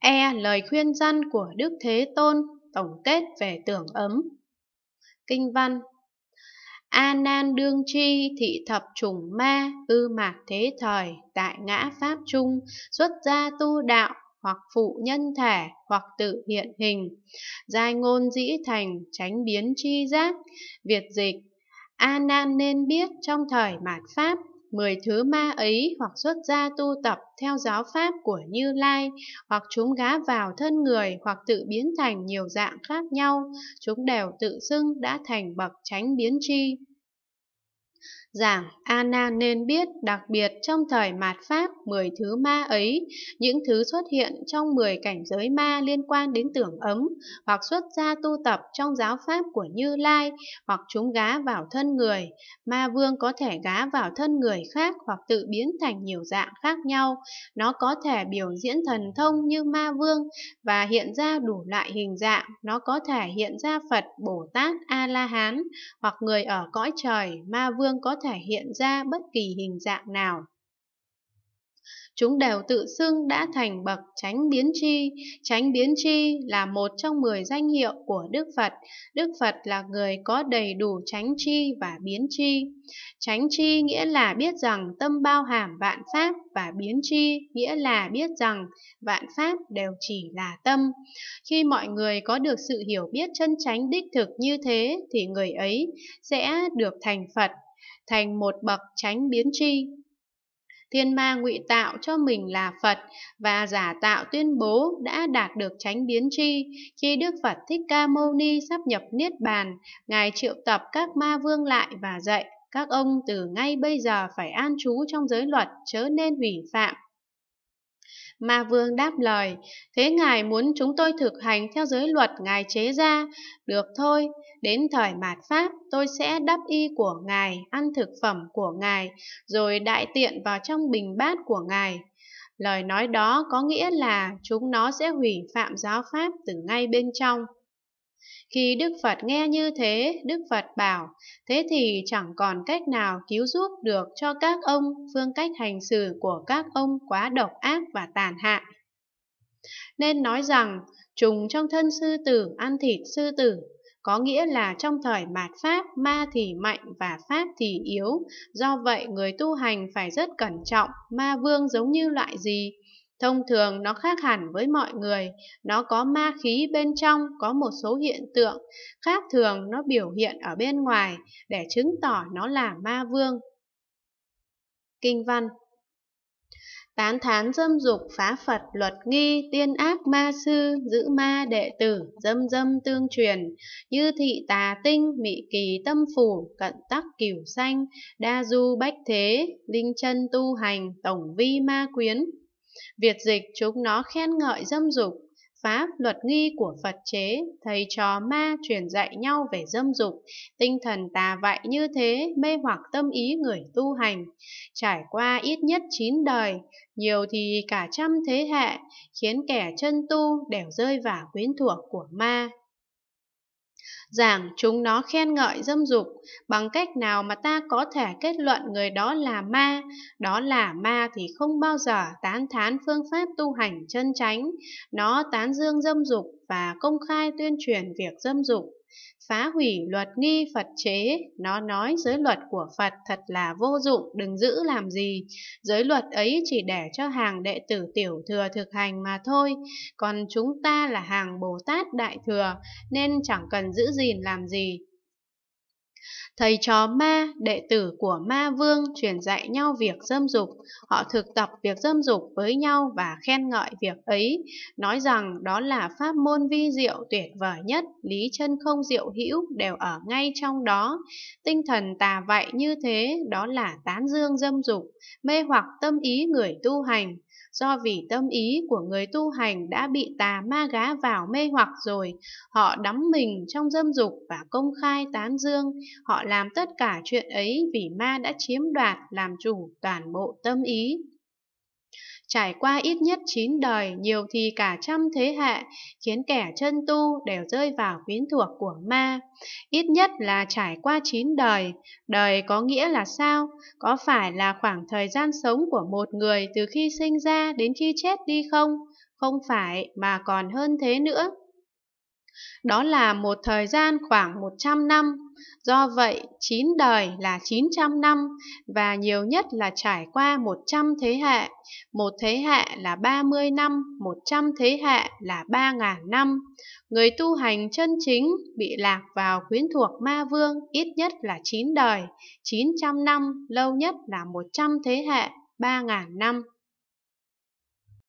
E lời khuyên răn của Đức Thế Tôn tổng kết về tưởng ấm. Kinh văn A nan đương tri thị thập trùng ma ư mạc thế thời tại ngã pháp trung xuất gia tu đạo hoặc phụ nhân thể hoặc tự hiện hình giai ngôn dĩ thành tránh biến chi giác việt dịch a nan nên biết trong thời mạt pháp mười thứ ma ấy hoặc xuất gia tu tập theo giáo pháp của Như Lai, hoặc chúng gá vào thân người hoặc tự biến thành nhiều dạng khác nhau, chúng đều tự xưng đã thành bậc chánh biến tri giảng Anna nên biết đặc biệt trong thời mạt Pháp 10 thứ ma ấy, những thứ xuất hiện trong 10 cảnh giới ma liên quan đến tưởng ấm, hoặc xuất ra tu tập trong giáo pháp của Như Lai, hoặc chúng gá vào thân người. Ma vương có thể gá vào thân người khác hoặc tự biến thành nhiều dạng khác nhau. Nó có thể biểu diễn thần thông như ma vương và hiện ra đủ loại hình dạng. Nó có thể hiện ra Phật, Bồ Tát, A-la-hán hoặc người ở cõi trời. Ma vương có thể hiện ra bất kỳ hình dạng nào. Chúng đều tự xưng đã thành bậc tránh biến tri. Tránh biến tri là một trong 10 danh hiệu của Đức Phật. Đức Phật là người có đầy đủ tránh tri và biến tri. Tránh tri nghĩa là biết rằng tâm bao hàm vạn pháp và biến tri nghĩa là biết rằng vạn pháp đều chỉ là tâm. Khi mọi người có được sự hiểu biết chân tránh đích thực như thế thì người ấy sẽ được thành Phật thành một bậc tránh biến tri. Thiên ma ngụy tạo cho mình là Phật và giả tạo tuyên bố đã đạt được tránh biến tri. Khi Đức Phật Thích Ca Mâu Ni sắp nhập Niết Bàn, Ngài triệu tập các ma vương lại và dạy, các ông từ ngay bây giờ phải an trú trong giới luật, chớ nên hủy phạm, Ma vương đáp lời, thế ngài muốn chúng tôi thực hành theo giới luật ngài chế ra, được thôi, đến thời mạt Pháp tôi sẽ đắp y của ngài, ăn thực phẩm của ngài, rồi đại tiện vào trong bình bát của ngài. Lời nói đó có nghĩa là chúng nó sẽ hủy phạm giáo Pháp từ ngay bên trong. Khi Đức Phật nghe như thế, Đức Phật bảo, thế thì chẳng còn cách nào cứu giúp được cho các ông, phương cách hành xử của các ông quá độc ác và tàn hại. Nên nói rằng, trùng trong thân sư tử ăn thịt sư tử, có nghĩa là trong thời mạt Pháp, ma thì mạnh và Pháp thì yếu, do vậy người tu hành phải rất cẩn trọng, ma vương giống như loại gì, Thông thường nó khác hẳn với mọi người, nó có ma khí bên trong, có một số hiện tượng, khác thường nó biểu hiện ở bên ngoài để chứng tỏ nó là ma vương. Kinh văn Tán thán dâm dục phá Phật luật nghi, tiên ác ma sư, giữ ma đệ tử, dâm dâm tương truyền, như thị tà tinh, mị kỳ tâm phủ, cận tắc cửu xanh, đa du bách thế, linh chân tu hành, tổng vi ma quyến, Việt dịch chúng nó khen ngợi dâm dục, pháp luật nghi của Phật chế, thầy trò ma truyền dạy nhau về dâm dục, tinh thần tà vậy như thế mê hoặc tâm ý người tu hành, trải qua ít nhất 9 đời, nhiều thì cả trăm thế hệ, khiến kẻ chân tu đều rơi vào quyến thuộc của ma rằng chúng nó khen ngợi dâm dục bằng cách nào mà ta có thể kết luận người đó là ma đó là ma thì không bao giờ tán thán phương pháp tu hành chân chánh nó tán dương dâm dục và công khai tuyên truyền việc dâm dục phá hủy luật nghi Phật chế, nó nói giới luật của Phật thật là vô dụng, đừng giữ làm gì. Giới luật ấy chỉ để cho hàng đệ tử tiểu thừa thực hành mà thôi, còn chúng ta là hàng Bồ Tát Đại Thừa, nên chẳng cần giữ gìn làm gì. Thầy chó ma, đệ tử của ma vương truyền dạy nhau việc dâm dục, họ thực tập việc dâm dục với nhau và khen ngợi việc ấy, nói rằng đó là pháp môn vi diệu tuyệt vời nhất, lý chân không diệu hữu đều ở ngay trong đó. Tinh thần tà vậy như thế, đó là tán dương dâm dục, mê hoặc tâm ý người tu hành, do vì tâm ý của người tu hành đã bị tà ma gá vào mê hoặc rồi, họ đắm mình trong dâm dục và công khai tán dương, họ làm tất cả chuyện ấy vì ma đã chiếm đoạt làm chủ toàn bộ tâm ý. Trải qua ít nhất 9 đời, nhiều thì cả trăm thế hệ, khiến kẻ chân tu đều rơi vào quyến thuộc của ma. Ít nhất là trải qua 9 đời. Đời có nghĩa là sao? Có phải là khoảng thời gian sống của một người từ khi sinh ra đến khi chết đi không? Không phải, mà còn hơn thế nữa. Đó là một thời gian khoảng 100 năm, do vậy 9 đời là 900 năm và nhiều nhất là trải qua 100 thế hệ, một thế hệ là 30 năm, 100 thế hệ là 3.000 năm. Người tu hành chân chính bị lạc vào quyến thuộc ma vương ít nhất là 9 đời, 900 năm, lâu nhất là 100 thế hệ, 3.000 năm.